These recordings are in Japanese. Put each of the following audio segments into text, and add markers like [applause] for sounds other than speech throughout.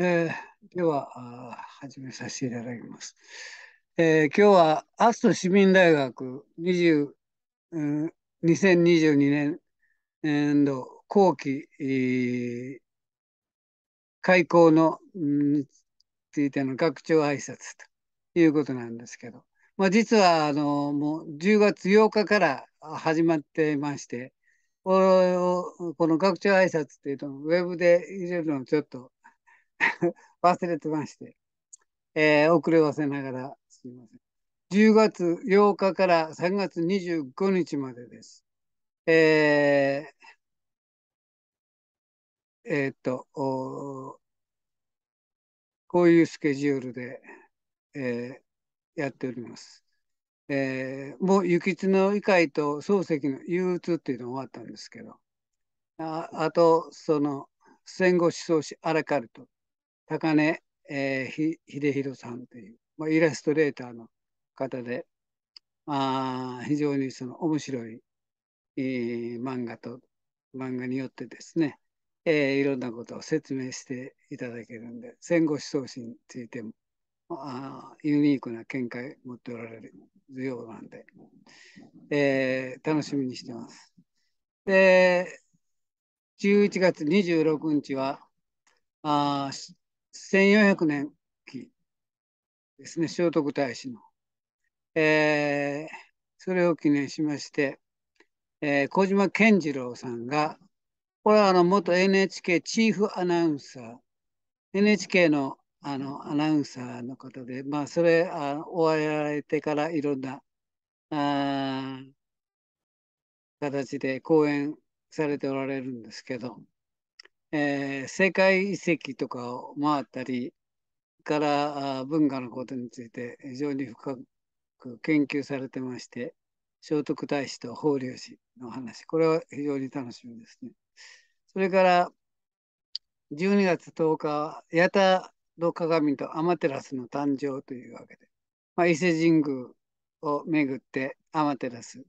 えー、では始めさせていただきます。えー、今日はアスト市民大学20、うん、2022年度後期、えー、開校の、うん、についての学長挨拶ということなんですけど、まあ、実はあのもう10月8日から始まっていまして、この学長挨拶っていうと、ウェブで入れるのちょっと [laughs] 忘れてまして、えー、遅れはせながらすみません。10月8日から3月25日までです。えー、えー、っとこういうスケジュールで、えー、やっております。えー、もう幸津の異界と漱石の憂鬱っていうのが終わったんですけど、ああと、その戦後思想史アラカルト高根、えー、秀弘さんという、まあ、イラストレーターの方で、まあ、非常にその面白い、えー、漫画と漫画によってですね、えー、いろんなことを説明していただけるんで戦後思想史についてもあユニークな見解持っておられるようなんで、えー、楽しみにしてます。で11月26日はあ1400年期ですね、聖徳太子の。えー、それを記念しまして、えー、小島健次郎さんが、これはあの元 NHK チーフアナウンサー、NHK のあのアナウンサーの方で、まあ、それあ終わられてからいろんなあ形で講演されておられるんですけど、えー、世界遺跡とかを回ったりから文化のことについて非常に深く研究されてまして聖徳太子と法隆寺の話これは非常に楽しみですね。それから12月10日は八田の鏡と天照の誕生というわけで、まあ、伊勢神宮を巡って天照、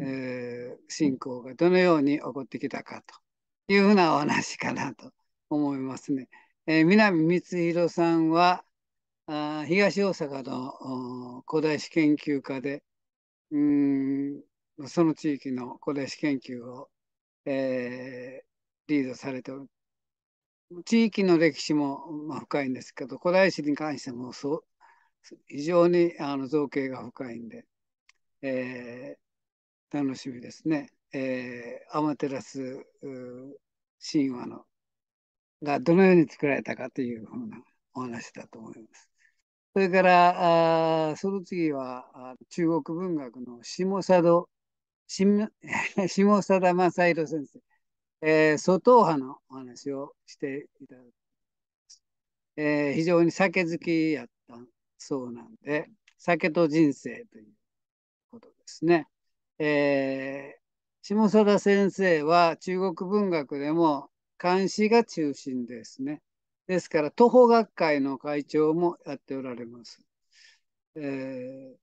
えー、信仰がどのように起こってきたかというふうなお話かなと思いますね。えー、南光弘さんはあ東大阪の古代史研究家でうんその地域の古代史研究を、えー、リードされておる。地域の歴史も、まあ、深いんですけど古代史に関してもそう非常にあの造形が深いんで、えー、楽しみですね。えー、アマテラス神話のがどのように作られたかというふうなお話だと思います。それからあその次は中国文学の下佐渡下佐 [laughs] 正弘先生、えー、外派のお話をしていただきえー、非常に酒好きやったそうなんで、酒と人生ということですね。え下空先生は中国文学でも漢詩が中心ですね。ですから、徒歩学会の会長もやっておられます。えー、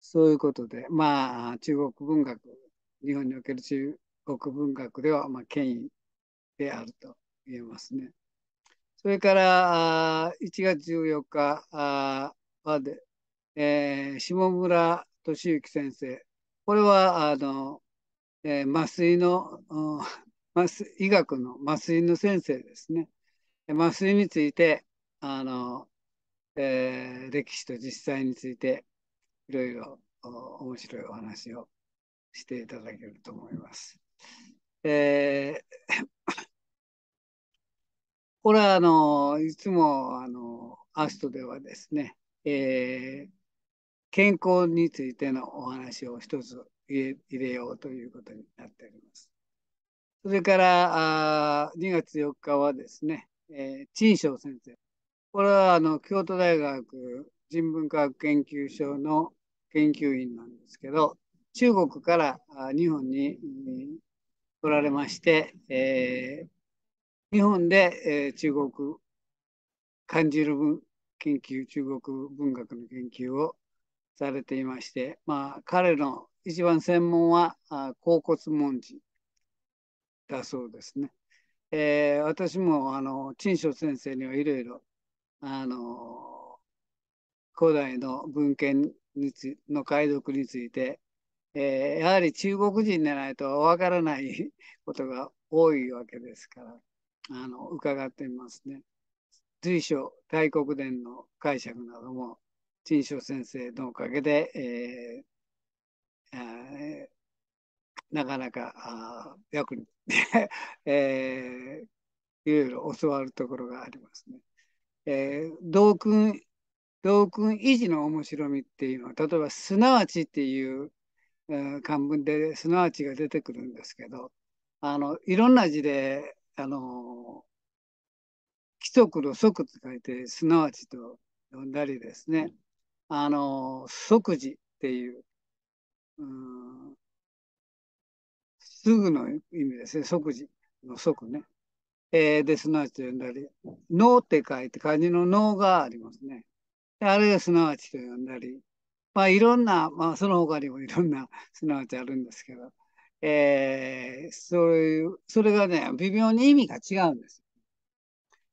そういうことで、まあ、中国文学、日本における中国文学では、まあ、権威であると言えますね。それから、1月14日まで、えー、下村俊之先生、これはあの、えー、麻酔の、[laughs] 麻酔医学の麻酔の先生ですね。麻酔についてあの、えー、歴史と実際についていろいろ面白いお話をしていただけると思います。えー、これはあのいつもあのアストではですね、えー健康についてのお話を一つ入れようということになっております。それからあ2月4日はですね、えー、陳翔先生。これはあの京都大学人文科学研究所の研究員なんですけど、中国から日本に来られまして、えー、日本で、えー、中国、感じる文研究、中国文学の研究をされていまして、まあ、彼の一番専門は甲骨文字だそうですね。えー、私もあの陳章先生にはいろいろあの古代の文献につの解読について、えー、やはり中国人でないとわからない [laughs] ことが多いわけですからあの伺ってみますね。随所大国伝の解釈なども陳昌先生のおかげで、えー、なかなか役に [laughs] えー、いろいろ教わるところがありますね。えー、同訓同訓維持の面白みっていうのは例えば「すなわち」っていう、えー、漢文で「すなわち」が出てくるんですけどあのいろんな字であの規則の「則」って書いて「すなわち」と呼んだりですね、あの、即時っていう、うん、すぐの意味ですね、即時の即ね。えー、で、すなわちと呼んだり、脳って書いて漢字の脳がありますね。あるいはすなわちと呼んだり、まあいろんな、まあその他にもいろんなすなわちあるんですけど、えー、そういう、それがね、微妙に意味が違うんです。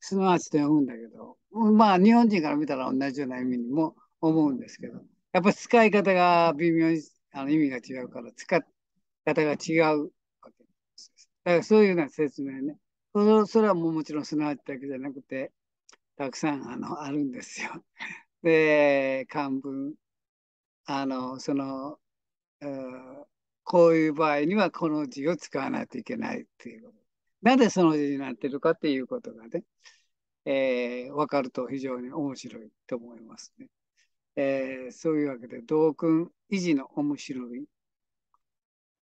すなわちと呼ぶんだけど、まあ日本人から見たら同じような意味にも思うんですけど、やっぱ使い方が微妙にあの意味が違うから、使い方が違うわけです。だからそういうような説明ね。それはももちろんすなわちだけじゃなくて、たくさんあのあるんですよ。で、漢文、あの、その、こういう場合にはこの字を使わないといけないっていうこと。なぜその字になってるかっていうことがね、えー、分かると非常に面白いと思いますね。えー、そういうわけで、同訓維持の面白い。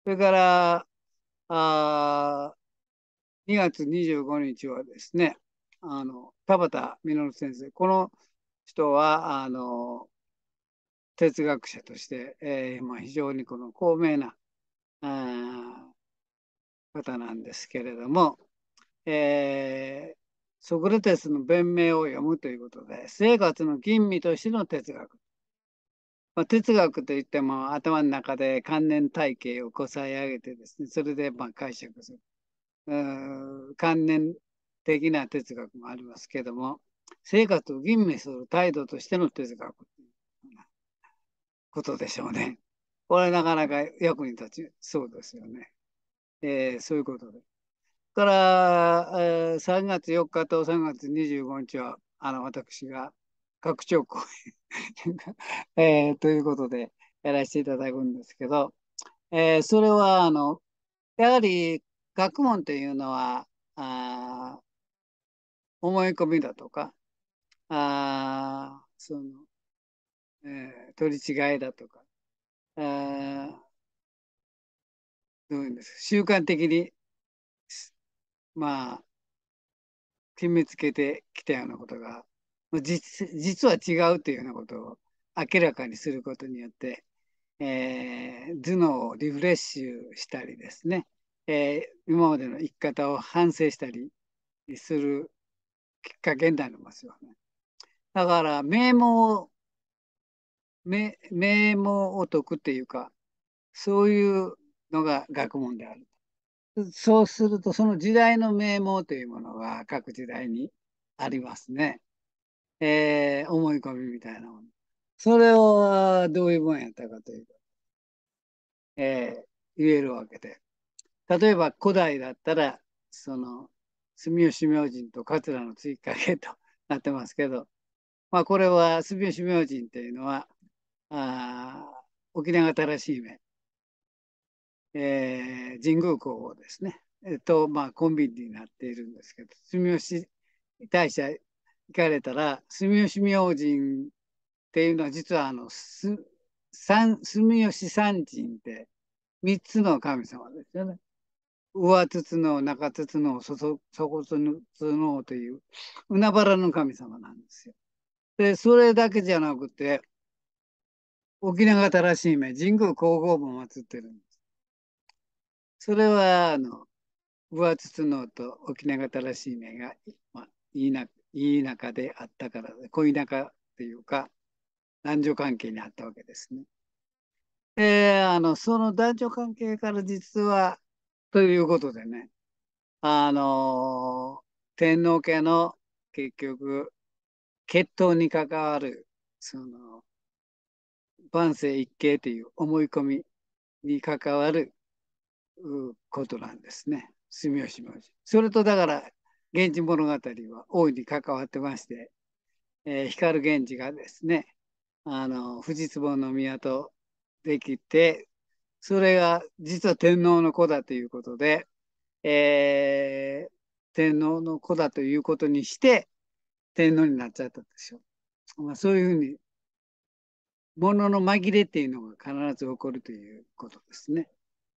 それから、あ2月25日はですね、あの、田畑稔先生。この人は、あの、哲学者として、えーまあ、非常にこの高名な方なんですけれども、えー、ソクレテスの弁明を読むということで、生活の吟味としての哲学。まあ、哲学といっても頭の中で観念体系をこさえ上げてですねそれでまあ解釈する観念的な哲学もありますけども生活を吟味する態度としての哲学ということでしょうね。これなかなか役に立ちそうですよね。えー、そういうことで。から、えー、3月4日と3月25日はあの私が拡張公演 [laughs] えー、ということでやらせていただくんですけど、えー、それはあのやはり学問というのはあ思い込みだとかあその、えー、取り違えだとかあどういうんですか習慣的にまあ決めつけてきたようなことが実実は違うというようなことを明らかにすることによって、えー、頭脳をリフレッシュしたりですね、えー、今までの生き方を反省したりするきっかけになりますよね。だから名門を名門を解くっていうかそういうのが学問である。そうするとその時代の名門というものが各時代にありますね。えー、思い込みみたいなもの。それをどういうもんやったかというと、えー、言えるわけで。例えば古代だったら、その、住吉明神と桂の追加けと [laughs] なってますけど、まあこれは住吉明神というのは、あ沖縄新しい目、えー、神宮皇后ですね。えっと、まあ、コンビニになっているんですけど、住吉大社聞かれたら住吉明神っていうのは実はあのす三住吉三神って3つの神様ですよね。上筒の中筒の底筒のという海原の神様なんですよ。でそれだけじゃなくて沖縄新しい名神宮皇后も祀ってるんです。それはあの上筒のと沖縄新しい名が、まあ、言いなくいい仲であったから、恋仲というか、男女関係にあったわけですね。えー、あの、その男女関係から実は、ということでね、あのー、天皇家の結局、血統に関わる、その、万世一系という思い込みに関わることなんですね。住吉明治。それとだから、源氏物語は大いに関わってまして、えー、光源氏がですね、あの、富士壺の都できて、それが実は天皇の子だということで、えー、天皇の子だということにして、天皇になっちゃったでしょう。まあ、そういうふうに、ものの紛れっていうのが必ず起こるということですね。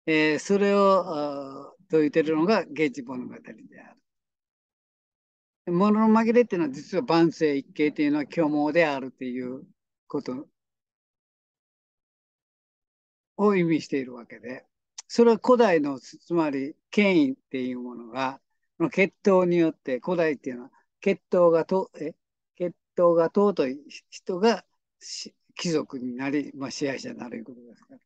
えー、それを説いてるのが「源氏物語」である。物の紛れっていうのは実は万世一系というのは虚妄であるということを意味しているわけでそれは古代のつまり権威っていうものが血統によって古代っていうのは血統がとえ血統が尊い人が貴族になり、まあ、支配者になるということですから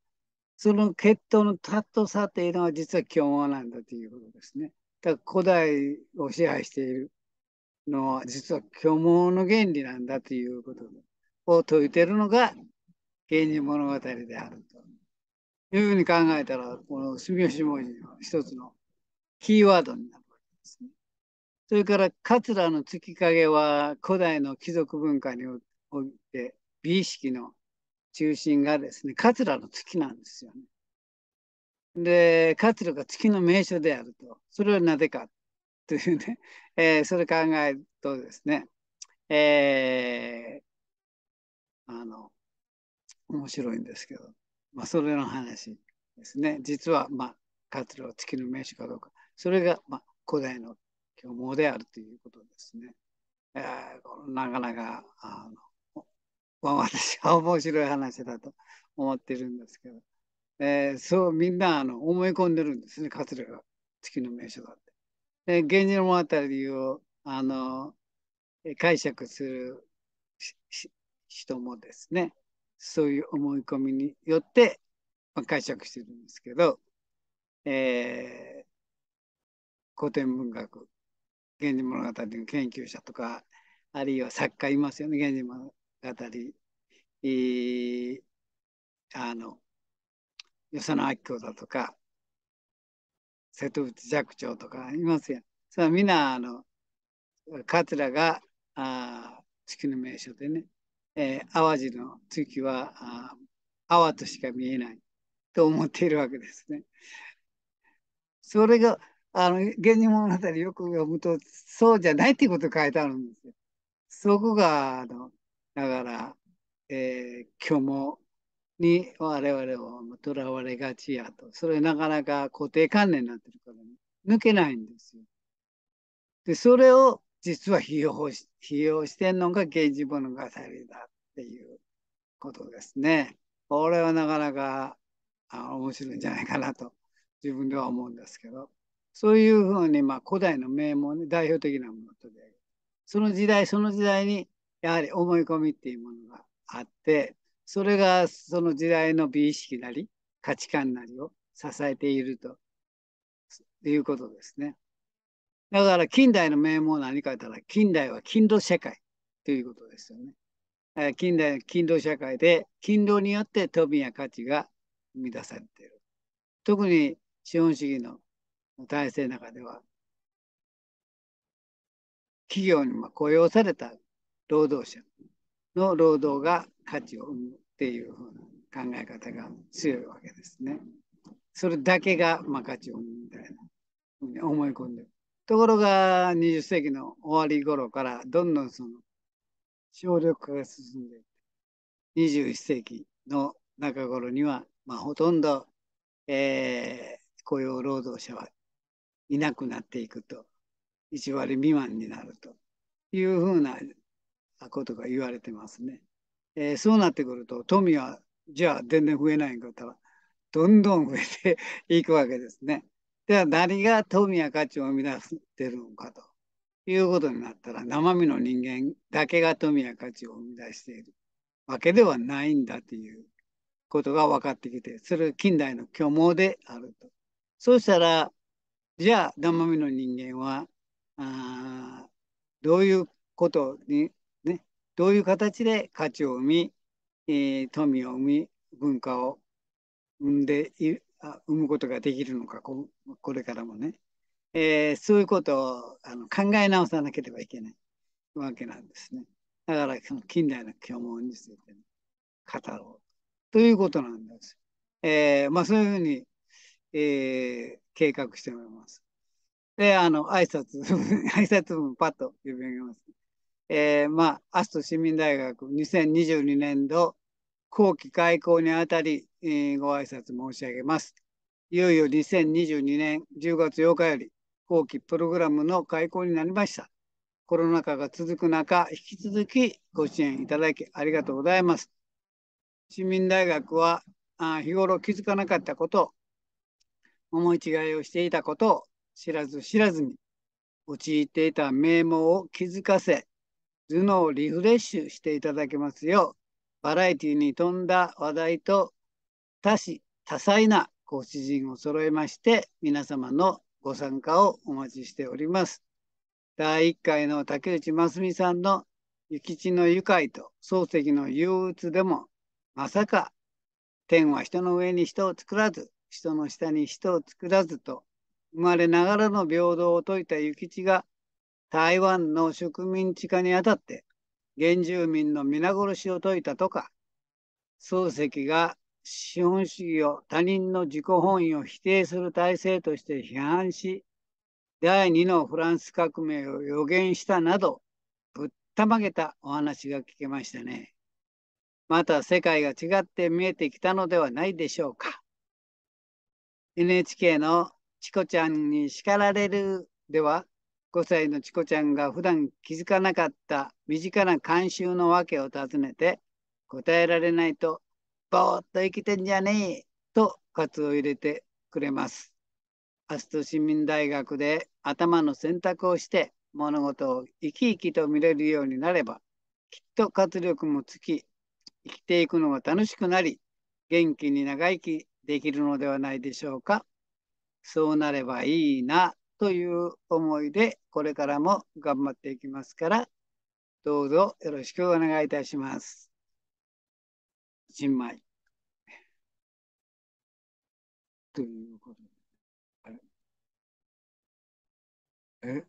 その血統の尊さっていうのは実は虚妄なんだということですね。だから古代を支配しているの実は虚毛の原理なんだということを説いているのが「源氏物語」であるというふうに考えたらこの住吉文字の一つのキーワードになるわけですね。それから「桂の月影」は古代の貴族文化において美意識の中心がですね桂の月なんですよね。で桂が月の名所であるとそれはなぜかというね、[laughs] えー、それ考えるとですね、えー、あの、面白いんですけど、まあ、それの話ですね。実は、まあ、活路は月の名手かどうか、それが、まあ、古代の虚暴であるということですね。えー、なかなか、あの、まあ、私は面白い話だと思ってるんですけど、えー、そうみんなあの思い込んでるんですね、活力が月の名手だと。え源氏物語をあの解釈する人もですねそういう思い込みによって、まあ、解釈してるんですけど、えー、古典文学「源氏物語」の研究者とかあるいは作家いますよね「源氏物語」えー、あの与謝野明子だとか瀬戸内寂聴とかいますやん。それは皆、あの、桂があ月の名所でね、えー、淡路の月はあ淡としか見えないと思っているわけですね。それが、あの、源氏物語よく読むと、そうじゃないっていうこと書いてあるんですよ。そこが、あの、だから、えー、今日もに我々はとらわれがちやと。それなかなか固定観念になってるからね。抜けないんですよ。で、それを実は費用し費用してんのが源氏物語だっていうことですね。これはなかなかあ面白いんじゃないかなと自分では思うんですけど。そういうふうに、まあ、古代の名門、代表的なものとで、その時代その時代にやはり思い込みっていうものがあってそれがその時代の美意識なり価値観なりを支えているということですね。だから近代の名門は何か言ったら近代は勤土社会ということですよね。近代の近土社会で勤土によって富や価値が生み出されている。特に資本主義の体制の中では企業に雇用された労働者の労働が価値を生むっていうふうな考え方が強いわけですね。それだけが、まあ、価値を生むみたいなふうに思い込んでる。ところが20世紀の終わり頃からどんどんその省力化が進んでいって21世紀の中頃には、まあ、ほとんど、えー、雇用労働者はいなくなっていくと1割未満になるというふうなことが言われてますね。えー、そうなってくると富はじゃあ全然増えないんかったらどんどん増えて [laughs] いくわけですね。では何が富や価値を生み出してるのかということになったら生身の人間だけが富や価値を生み出しているわけではないんだということが分かってきてそれ近代の虚妄であると。そうしたらじゃあ生身の人間はあどういうことにどういう形で価値を生み、えー、富を生み文化を生んでい生むことができるのかここれからもね、えー、そういうことをあの考え直さなければいけないわけなんですね。だからその近代の教問について、ね、語ろうということなんです。えー、まあそういうふうに、えー、計画しております。で、あの、挨拶、挨拶文パッと呼び上げます。えー、まあ、アスト市民大学2022年度後期開校にあたり、えー、ご挨拶申し上げます。いよいよ2022年10月8日より後期プログラムの開校になりました。コロナ禍が続く中、引き続きご支援いただきありがとうございます。市民大学はあ日頃気づかなかったこと、思い違いをしていたことを知らず知らずに陥っていた名門を気づかせ、頭脳をリフレッシュしていただけますよう、バラエティに富んだ話題と多種多彩なご主人を揃えまして、皆様のご参加をお待ちしております。第1回の竹内真澄さんの「諭吉の愉快」と漱石の「憂鬱」でもまさか「天は人の上に人を作らず人の下に人を作らず」と生まれながらの平等を説いた諭吉が台湾の植民地化にあたって原住民の皆殺しを説いたとか漱石が資本主義を他人の自己本位を否定する体制として批判し第二のフランス革命を予言したなどぶったまげたお話が聞けましたね。また世界が違って見えてきたのではないでしょうか。NHK の「チコちゃんに叱られる」では5歳のチコちゃんが普段気づかなかった身近な慣習の訳を尋ねて、答えられないと、ぼーっと生きてんじゃねえと喝を入れてくれます。アスト市民大学で頭の選択をして物事を生き生きと見れるようになれば、きっと活力もつき、生きていくのが楽しくなり、元気に長生きできるのではないでしょうか。そうなればいいなという思いで、これからも頑張っていきますから、どうぞよろしくお願いいたします。新米。ということで。え